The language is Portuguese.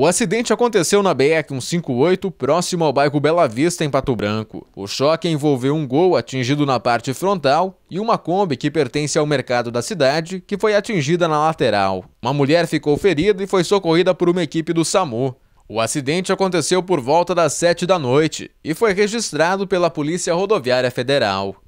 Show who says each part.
Speaker 1: O acidente aconteceu na BR-158, próximo ao bairro Bela Vista, em Pato Branco. O choque envolveu um gol atingido na parte frontal e uma Kombi que pertence ao mercado da cidade, que foi atingida na lateral. Uma mulher ficou ferida e foi socorrida por uma equipe do SAMU. O acidente aconteceu por volta das 7 da noite e foi registrado pela Polícia Rodoviária Federal.